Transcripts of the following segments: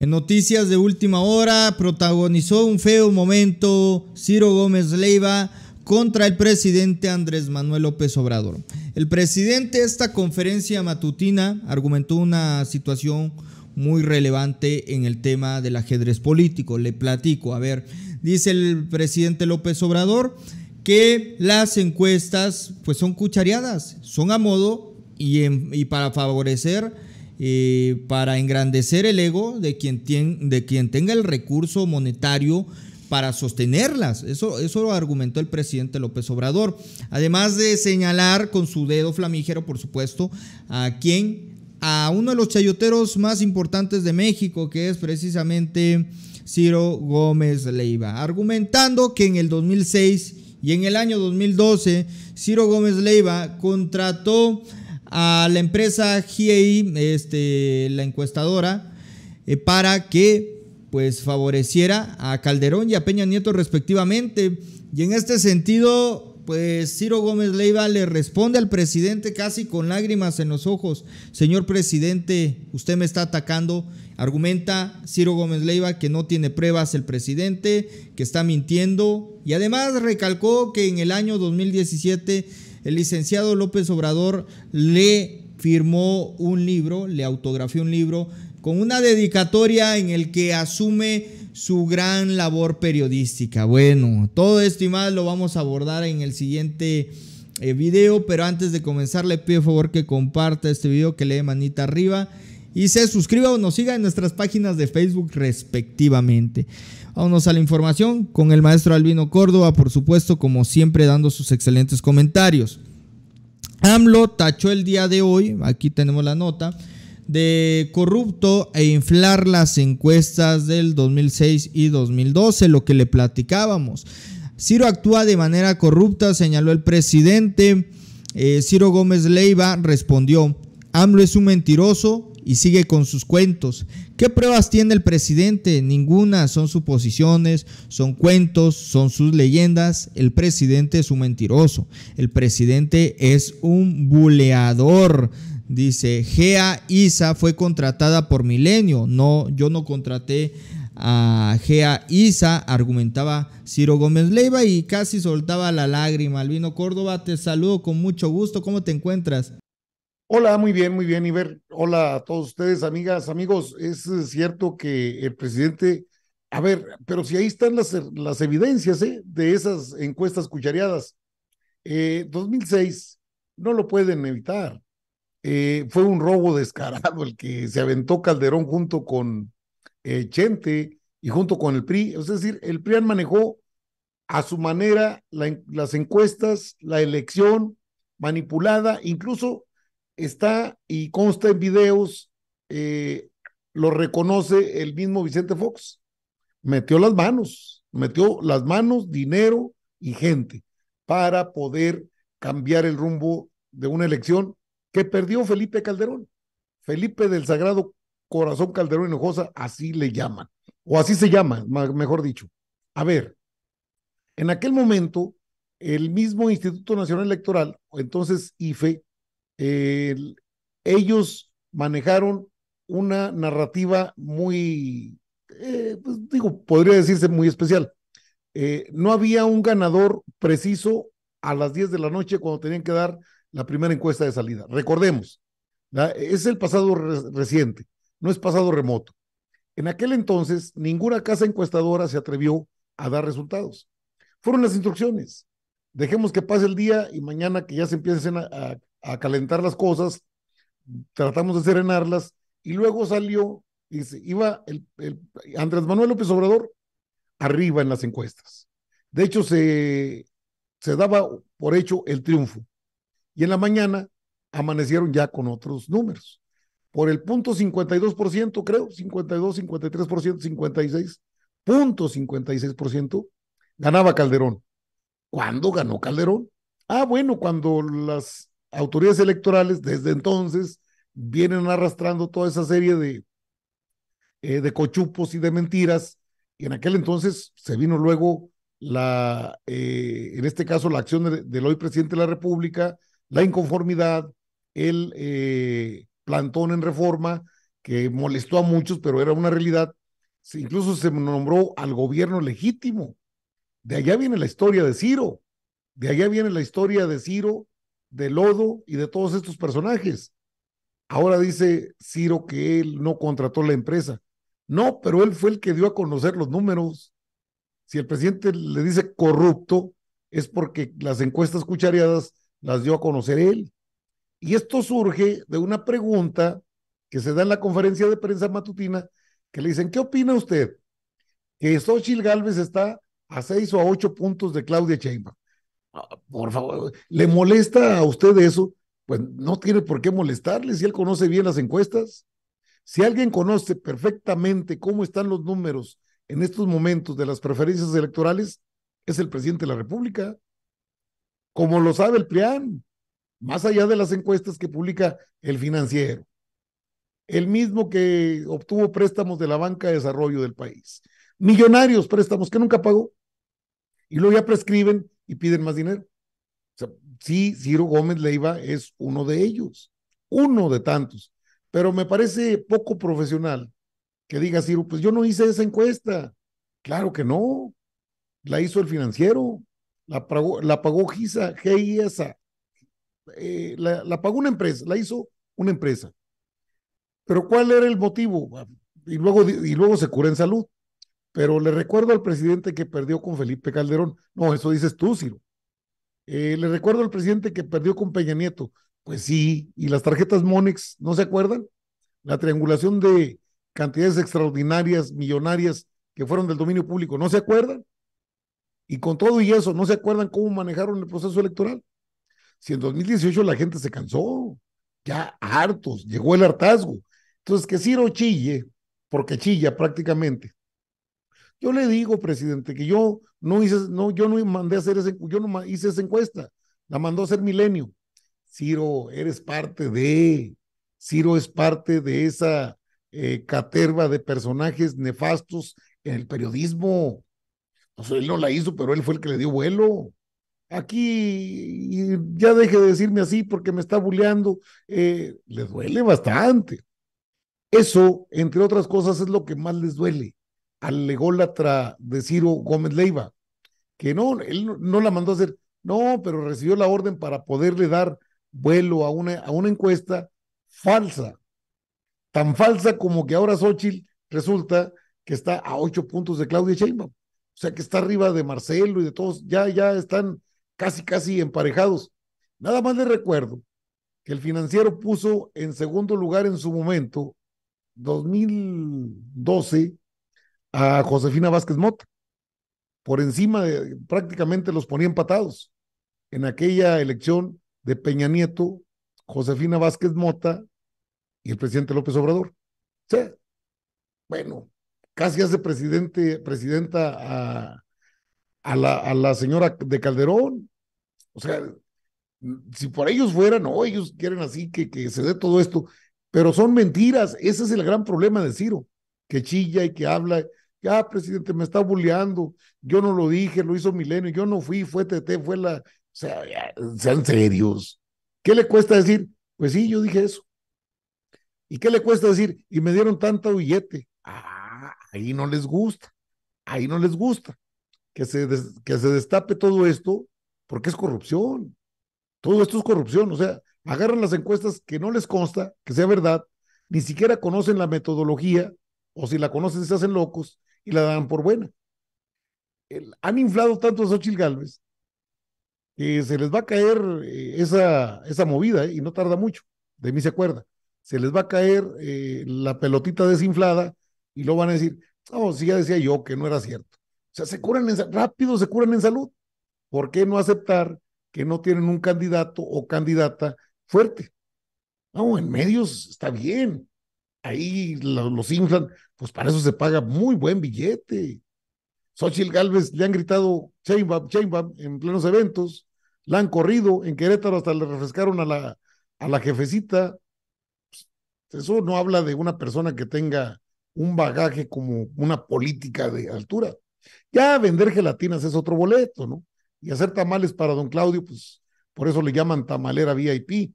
En noticias de última hora, protagonizó un feo momento Ciro Gómez Leiva contra el presidente Andrés Manuel López Obrador. El presidente de esta conferencia matutina argumentó una situación muy relevante en el tema del ajedrez político. Le platico, a ver, dice el presidente López Obrador que las encuestas pues son cuchareadas, son a modo y para favorecer para engrandecer el ego de quien, tiene, de quien tenga el recurso monetario para sostenerlas. Eso, eso lo argumentó el presidente López Obrador. Además de señalar con su dedo flamígero, por supuesto, a quien, a uno de los chayoteros más importantes de México, que es precisamente Ciro Gómez Leiva, argumentando que en el 2006 y en el año 2012, Ciro Gómez Leiva contrató a la empresa GAI, e, este, la encuestadora, eh, para que pues favoreciera a Calderón y a Peña Nieto respectivamente. Y en este sentido, pues Ciro Gómez Leiva le responde al presidente casi con lágrimas en los ojos. Señor presidente, usted me está atacando. Argumenta Ciro Gómez Leiva que no tiene pruebas el presidente, que está mintiendo. Y además recalcó que en el año 2017 el licenciado López Obrador le firmó un libro, le autografió un libro con una dedicatoria en el que asume su gran labor periodística. Bueno, todo esto y más lo vamos a abordar en el siguiente eh, video, pero antes de comenzar le pido favor que comparta este video, que le dé manita arriba y se suscriba o nos siga en nuestras páginas de Facebook respectivamente. Vámonos a la información con el maestro Albino Córdoba, por supuesto, como siempre dando sus excelentes comentarios. AMLO tachó el día de hoy, aquí tenemos la nota, de corrupto e inflar las encuestas del 2006 y 2012, lo que le platicábamos. Ciro actúa de manera corrupta, señaló el presidente. Eh, Ciro Gómez Leiva respondió, AMLO es un mentiroso, y sigue con sus cuentos. ¿Qué pruebas tiene el presidente? Ninguna, son suposiciones, son cuentos, son sus leyendas. El presidente es un mentiroso, el presidente es un buleador. Dice, Gea Isa fue contratada por Milenio. No, yo no contraté a Gea Isa, argumentaba Ciro Gómez Leiva y casi soltaba la lágrima. Albino Córdoba, te saludo con mucho gusto. ¿Cómo te encuentras? Hola, muy bien, muy bien, Iber. Hola a todos ustedes, amigas, amigos. Es eh, cierto que el presidente, a ver, pero si ahí están las, eh, las evidencias ¿eh? de esas encuestas cuchareadas. 2006, eh, no lo pueden evitar. fue un robo descarado el que se aventó Calderón junto con Chente y junto con el PRI. Es decir, el PRI manejó a su manera las encuestas, la elección manipulada, incluso está y consta en videos, eh, lo reconoce el mismo Vicente Fox. Metió las manos, metió las manos, dinero y gente para poder cambiar el rumbo de una elección que perdió Felipe Calderón. Felipe del Sagrado Corazón Calderón Hinojosa, así le llaman, o así se llama, mejor dicho. A ver, en aquel momento, el mismo Instituto Nacional Electoral, entonces IFE, ellos manejaron una narrativa muy, eh, pues, digo, podría decirse muy especial. Eh, no había un ganador preciso a las 10 de la noche cuando tenían que dar la primera encuesta de salida. Recordemos, es el pasado reciente, no es pasado remoto. En aquel entonces, ninguna casa encuestadora se atrevió a dar resultados. Fueron las instrucciones. Dejemos que pase el día y mañana que ya se empiecen a, a a calentar las cosas, tratamos de serenarlas y luego salió, y iba el, Andrés Manuel López Obrador arriba en las encuestas. De hecho, se, se daba por hecho el triunfo. Y en la mañana amanecieron ya con otros números. Por el punto 52%, creo, 52, 53%, 56, punto 56%, ganaba Calderón. ¿Cuándo ganó Calderón? Ah, bueno, cuando las autoridades electorales desde entonces vienen arrastrando toda esa serie de, eh, de cochupos y de mentiras. Y en aquel entonces se vino luego la, eh, en este caso, la acción del hoy presidente de la República, la inconformidad, el eh, plantón en reforma, que molestó a muchos, pero era una realidad. incluso se nombró al gobierno legítimo. De allá viene la historia de Ciro. De allá viene la historia de Ciro de Lodo y de todos estos personajes. Ahora dice Ciro que él no contrató la empresa. No, pero él fue el que dio a conocer los números. Si el presidente le dice corrupto, es porque las encuestas cuchareadas las dio a conocer él. Y esto surge de una pregunta que se da en la conferencia de prensa matutina, que le dicen, ¿qué opina usted? Que Xochitl Gálvez está a seis o a ocho puntos de Claudia Sheinbaum por favor, ¿le molesta a usted eso? Pues no tiene por qué molestarle si él conoce bien las encuestas. Si alguien conoce perfectamente cómo están los números en estos momentos de las preferencias electorales, es el presidente de la República. Como lo sabe el PRIAN, más allá de las encuestas que publica el financiero. El mismo que obtuvo préstamos de la banca de desarrollo del país. Millonarios préstamos que nunca pagó. Y luego ya prescriben y piden más dinero. sí, Ciro Gómez Leiva es uno de ellos, uno de tantos, pero me parece poco profesional que diga Ciro, pues yo no hice esa encuesta. Claro que no, la hizo el financiero, la pagó, la pagó GISA, GISA, eh, la, la pagó una empresa, la hizo una empresa. Pero ¿cuál era el motivo? Y luego, y luego se cura en salud. Pero le recuerdo al presidente que perdió con Felipe Calderón. No, eso dices tú, Ciro. Eh, le recuerdo al presidente que perdió con Peña Nieto. Pues sí, y las tarjetas Monex, ¿no se acuerdan? La triangulación de cantidades extraordinarias, millonarias, que fueron del dominio público, ¿no se acuerdan? Y con todo y eso, ¿no se acuerdan cómo manejaron el proceso electoral? Si en 2018 la gente se cansó, ya hartos, llegó el hartazgo. Entonces, que Ciro chille, porque chilla prácticamente, yo le digo, presidente, que yo no hice, no, yo no mandé a hacer ese, yo no hice esa encuesta, la mandó a hacer Milenio. Ciro, eres parte de, Ciro es parte de esa eh, caterva de personajes nefastos en el periodismo. O él no la hizo, pero él fue el que le dio vuelo. Aquí ya deje de decirme así porque me está buleando. Eh, le duele bastante. Eso, entre otras cosas, es lo que más les duele al tra de Ciro Gómez Leiva, que no, él no la mandó a hacer, no, pero recibió la orden para poderle dar vuelo a una, a una encuesta falsa, tan falsa como que ahora Xochitl resulta que está a ocho puntos de Claudia Sheinbaum, o sea que está arriba de Marcelo y de todos, ya, ya están casi, casi emparejados. Nada más le recuerdo que el financiero puso en segundo lugar en su momento, 2012, a Josefina Vázquez Mota. Por encima de, prácticamente los ponía empatados. En aquella elección de Peña Nieto, Josefina Vázquez Mota y el presidente López Obrador. O sea, bueno, casi hace presidente, presidenta a, la, señora de Calderón. O sea, si por ellos fuera, no, ellos quieren así que, que se dé todo esto, pero son mentiras. Ese es el gran problema de Ciro, que chilla y que habla ya, presidente, me está bulleando. Yo no lo dije, lo hizo Milenio. Yo no fui, fue TT, fue la. O sea, sean serios. ¿Qué le cuesta decir? Pues sí, yo dije eso. ¿Y qué le cuesta decir? Y me dieron tanto billete. Ah, ahí no les gusta. Ahí no les gusta. Que se, que se destape todo esto porque es corrupción. Todo esto es corrupción. O sea, agarran las encuestas que no les consta que sea verdad, ni siquiera conocen la metodología, o si la conocen se hacen locos, y la dan por buena. han inflado tanto a Xochitl Galvez que se les va a caer eh, esa, esa movida eh, y no tarda mucho, de mí se acuerda. Se les va a caer eh, la pelotita desinflada y lo van a decir, ¡Oh, sí, ya decía yo que no era cierto. O sea, se curan en, rápido, se curan en salud. ¿Por qué no aceptar que no tienen un candidato o candidata fuerte? No, en medios está bien. Ahí los inflan, pues para eso se paga muy buen billete. Xochitl Galvez le han gritado Chainbam, Chainbam en plenos eventos, la han corrido, en Querétaro hasta le refrescaron a la, a la jefecita. Pues, eso no habla de una persona que tenga un bagaje como una política de altura. Ya vender gelatinas es otro boleto, ¿no? Y hacer tamales para don Claudio, pues por eso le llaman tamalera VIP.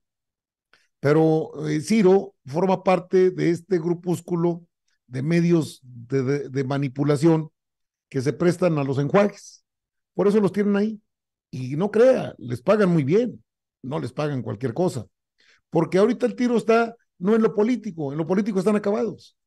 Pero eh, Ciro forma parte de este grupúsculo de medios de, manipulación que se prestan a los enjuagues. Por eso los tienen ahí. Y no crea, les pagan muy bien, no les pagan cualquier cosa. Porque ahorita el tiro está no en lo político, en lo político están acabados.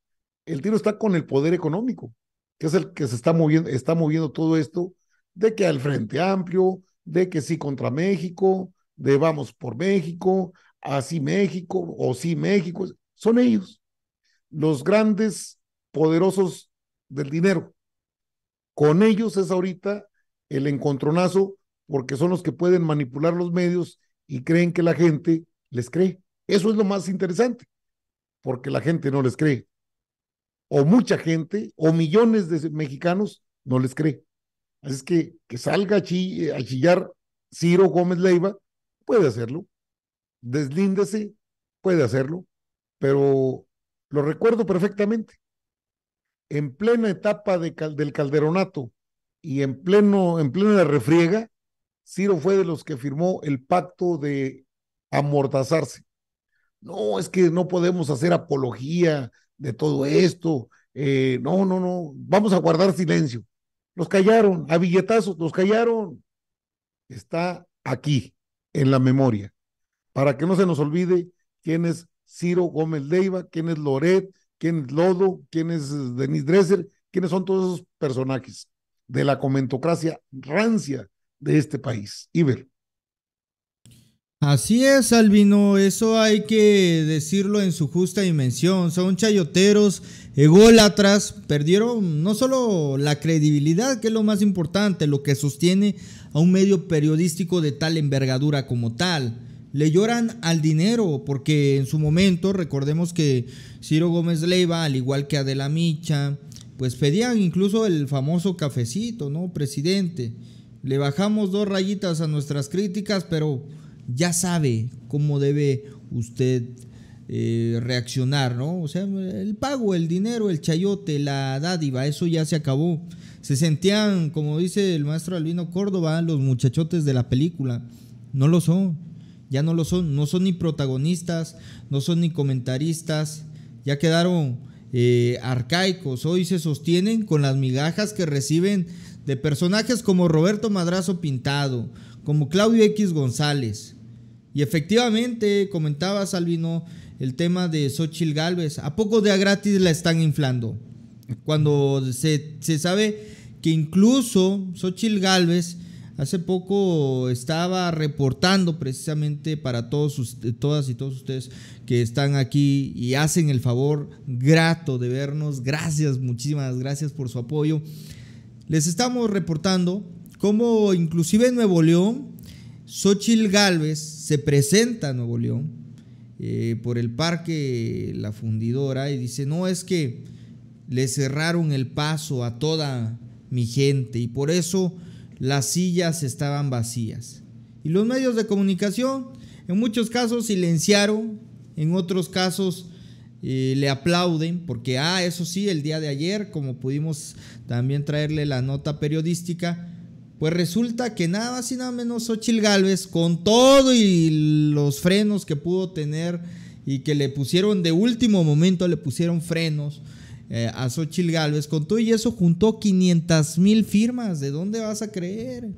El tiro está con el poder económico, que es el que se está moviendo, está moviendo todo esto, de que al Frente Amplio, de que sí contra México, de vamos por México, así México o sí México, son ellos los grandes poderosos del dinero. Con ellos es ahorita el encontronazo porque son los que pueden manipular los medios y creen que la gente les cree. Eso es lo más interesante, porque la gente no les cree. O mucha gente, o millones de mexicanos no les cree. Así es que que salga a, eh, chillar Ciro Gómez Leiva, puede hacerlo. Deslíndese, puede hacerlo. Pero lo recuerdo perfectamente. En plena etapa del calderonato y en pleno en plena refriega, Ciro fue de los que firmó el pacto de amordazarse. No, es que no podemos hacer apología de todo esto. Eh, no, no, no, vamos a guardar silencio. Los callaron, a billetazos, los callaron. Está aquí, en la memoria, para que no se nos olvide quiénes Ciro Gómez Leiva, quién es Loret, quién es Lodo, quién es eh, Denis Dresser, quiénes son todos esos personajes de la comentocracia rancia de este país. Iber. Así es, Albino, eso hay que decirlo en su justa dimensión. Son chayoteros, ególatras, perdieron no solo la credibilidad, que es lo más importante, lo que sostiene a un medio periodístico de tal envergadura como tal le lloran al dinero, porque en su momento, recordemos que Ciro Gómez Leiva, al igual que Adela Micha, pues pedían incluso el famoso cafecito, ¿no? Presidente, le bajamos dos rayitas a nuestras críticas, pero ya sabe cómo debe usted eh, reaccionar, ¿no? O sea, el pago, el dinero, el chayote, la dádiva, eso ya se acabó. Se sentían, como dice el maestro Albino Córdoba, los muchachotes de la película. No lo son ya no lo son, no son ni protagonistas, no son ni comentaristas, ya quedaron eh, arcaicos, hoy se sostienen con las migajas que reciben de personajes como Roberto Madrazo Pintado, como Claudio X González. Y efectivamente, comentaba Salvino el tema de Xochil Galvez... ¿a poco de a gratis la están inflando? Cuando se, se sabe que incluso Xochil Galvez... Hace poco estaba reportando precisamente para todos, eh, todas y todos ustedes que están aquí y hacen el favor grato de vernos. Gracias, muchísimas gracias por su apoyo. Les estamos reportando cómo inclusive en Nuevo León, Xochil Gálvez se presenta a Nuevo León eh, por el parque La Fundidora y dice, no es que le cerraron el paso a toda mi gente y por eso las sillas estaban vacías. Y los medios de comunicación, en muchos casos silenciaron, en otros casos eh, le aplauden, porque, ah, eso sí, el día de ayer, como pudimos también traerle la nota periodística, pues resulta que nada más y nada menos Ochil Gálvez, con todo y los frenos que pudo tener y que le pusieron de último momento, le pusieron frenos eh, a Xochitl Galvez. Con y eso juntó 500 mil firmas. ¿De dónde vas a creer?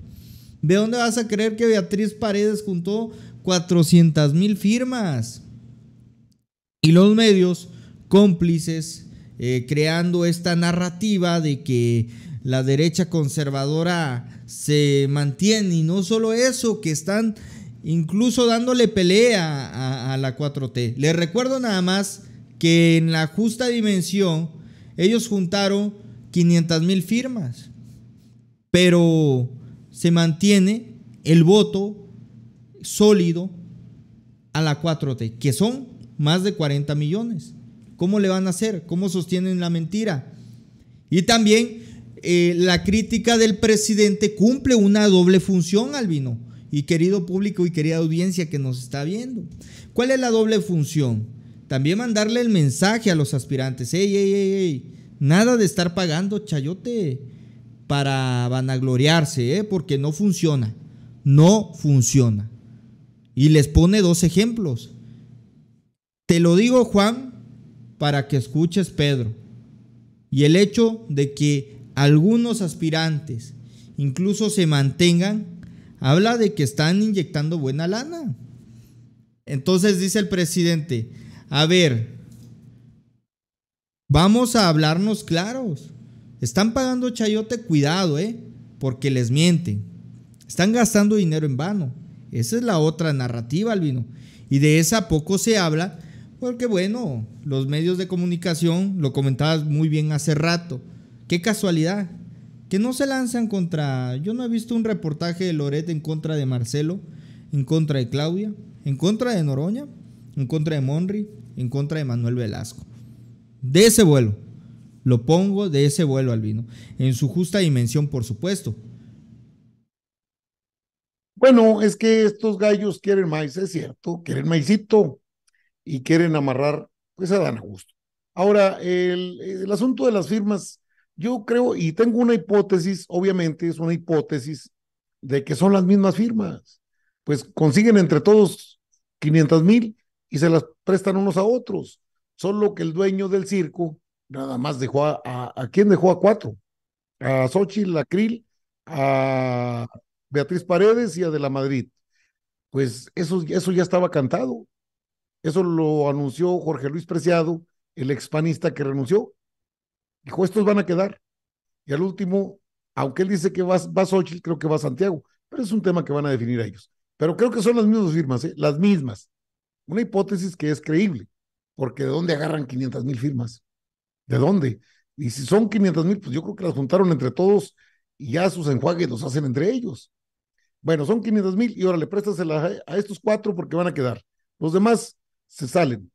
¿De dónde vas a creer que Beatriz Paredes juntó 400 mil firmas? Y los medios cómplices eh, creando esta narrativa de que la derecha conservadora se mantiene y no solo eso, que están incluso dándole pelea a, a, la 4T. Les recuerdo nada más que en la justa dimensión ellos juntaron 500 mil firmas, pero se mantiene el voto sólido a la 4T, que son más de 40 millones. ¿Cómo le van a hacer? ¿Cómo sostienen la mentira? Y también eh, la crítica del presidente cumple una doble función, Albino, y querido público y querida audiencia que nos está viendo. ¿Cuál es la doble función? También mandarle el mensaje a los aspirantes. Ey, ey, ey, ey. Nada de estar pagando chayote para vanagloriarse, ¿eh? porque no funciona. No funciona. Y les pone dos ejemplos. Te lo digo, Juan, para que escuches, Pedro. Y el hecho de que algunos aspirantes incluso se mantengan, habla de que están inyectando buena lana. Entonces dice el presidente, a ver, vamos a hablarnos claros. Están pagando chayote, cuidado, ¿eh? Porque les mienten. Están gastando dinero en vano. Esa es la otra narrativa, Albino. Y de esa poco se habla, porque bueno, los medios de comunicación, lo comentabas muy bien hace rato, qué casualidad, que no se lanzan contra, yo no he visto un reportaje de Loret en contra de Marcelo, en contra de Claudia, en contra de Noroña, en contra de Monry, en contra de Manuel Velasco. De ese vuelo, lo pongo de ese vuelo, Albino, en su justa dimensión, por supuesto. Bueno, es que estos gallos quieren maíz, es cierto, quieren maicito y quieren amarrar, pues se Dan a gusto. Ahora, el, el asunto de las firmas, yo creo, y tengo una hipótesis, obviamente es una hipótesis, de que son las mismas firmas. Pues consiguen entre todos 500 mil y se las prestan unos a otros. Solo que el dueño del circo nada más dejó a, a, quién dejó a cuatro, a Xochitl, a Krill, a Beatriz Paredes y a De la Madrid. Pues eso, eso ya estaba cantado. Eso lo anunció Jorge Luis Preciado, el expanista que renunció. Dijo, estos van a quedar. Y al último, aunque él dice que va, va Xochitl, creo que va Santiago. Pero es un tema que van a definir ellos. Pero creo que son las mismas firmas, ¿eh? las mismas. Una hipótesis que es creíble, porque ¿de dónde agarran 500 mil firmas? ¿De dónde? Y si son 500 mil, pues yo creo que las juntaron entre todos y ya sus enjuagues los hacen entre ellos. Bueno, son 500 mil y ahora le prestas a, estos cuatro porque van a quedar. Los demás se salen,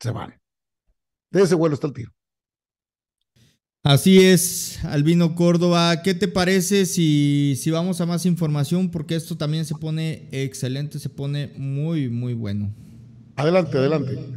se van. De ese vuelo está el tiro. Así es, Albino Córdoba. ¿Qué te parece si, si vamos a más información? Porque esto también se pone excelente, se pone muy, muy bueno. Adelante, adelante.